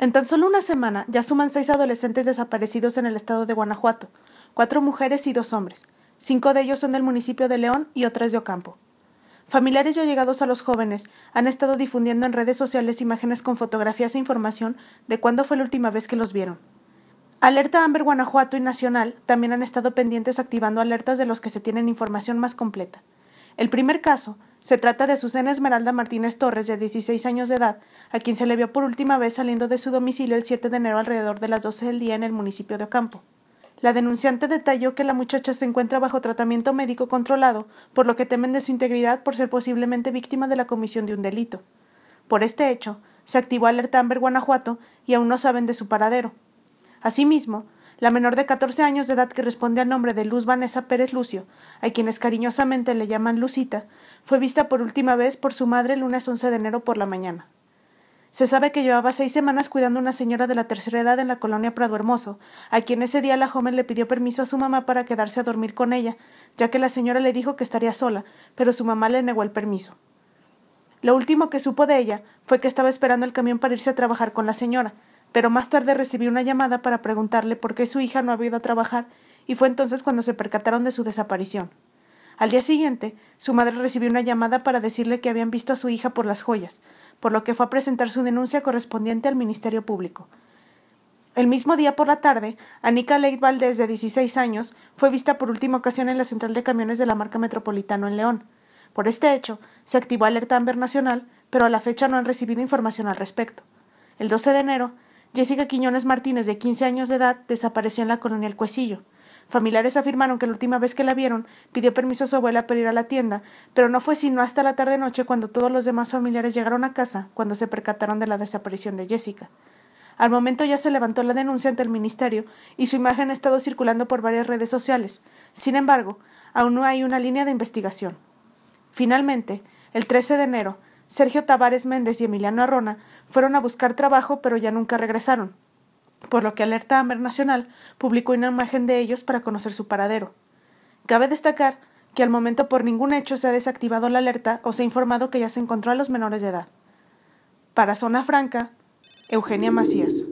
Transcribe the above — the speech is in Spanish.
En tan solo una semana ya suman seis adolescentes desaparecidos en el estado de Guanajuato, cuatro mujeres y dos hombres. Cinco de ellos son del municipio de León y otras de Ocampo. Familiares y llegados a los jóvenes han estado difundiendo en redes sociales imágenes con fotografías e información de cuándo fue la última vez que los vieron. Alerta Amber Guanajuato y Nacional también han estado pendientes activando alertas de los que se tienen información más completa. El primer caso se trata de Susana Esmeralda Martínez Torres, de 16 años de edad, a quien se le vio por última vez saliendo de su domicilio el 7 de enero alrededor de las 12 del día en el municipio de Ocampo. La denunciante detalló que la muchacha se encuentra bajo tratamiento médico controlado, por lo que temen de su integridad por ser posiblemente víctima de la comisión de un delito. Por este hecho, se activó alerta Amber Guanajuato y aún no saben de su paradero. Asimismo, la menor de 14 años de edad que responde al nombre de Luz Vanessa Pérez Lucio, a quienes cariñosamente le llaman Lucita, fue vista por última vez por su madre el lunes 11 de enero por la mañana. Se sabe que llevaba seis semanas cuidando a una señora de la tercera edad en la colonia Prado Hermoso, a quien ese día la joven le pidió permiso a su mamá para quedarse a dormir con ella, ya que la señora le dijo que estaría sola, pero su mamá le negó el permiso. Lo último que supo de ella fue que estaba esperando el camión para irse a trabajar con la señora, pero más tarde recibió una llamada para preguntarle por qué su hija no había ido a trabajar y fue entonces cuando se percataron de su desaparición. Al día siguiente, su madre recibió una llamada para decirle que habían visto a su hija por las joyas, por lo que fue a presentar su denuncia correspondiente al Ministerio Público. El mismo día por la tarde, Anika Leit Valdez de 16 años, fue vista por última ocasión en la central de camiones de la marca Metropolitano en León. Por este hecho, se activó alerta Amber Nacional, pero a la fecha no han recibido información al respecto. El 12 de enero, Jessica Quiñones Martínez, de 15 años de edad, desapareció en la colonia El Cuecillo. Familiares afirmaron que la última vez que la vieron pidió permiso a su abuela para ir a la tienda, pero no fue sino hasta la tarde-noche cuando todos los demás familiares llegaron a casa cuando se percataron de la desaparición de Jessica. Al momento ya se levantó la denuncia ante el ministerio y su imagen ha estado circulando por varias redes sociales. Sin embargo, aún no hay una línea de investigación. Finalmente, el 13 de enero, Sergio Tavares Méndez y Emiliano Arrona fueron a buscar trabajo pero ya nunca regresaron, por lo que Alerta Amber Nacional publicó una imagen de ellos para conocer su paradero. Cabe destacar que al momento por ningún hecho se ha desactivado la alerta o se ha informado que ya se encontró a los menores de edad. Para Zona Franca, Eugenia Macías.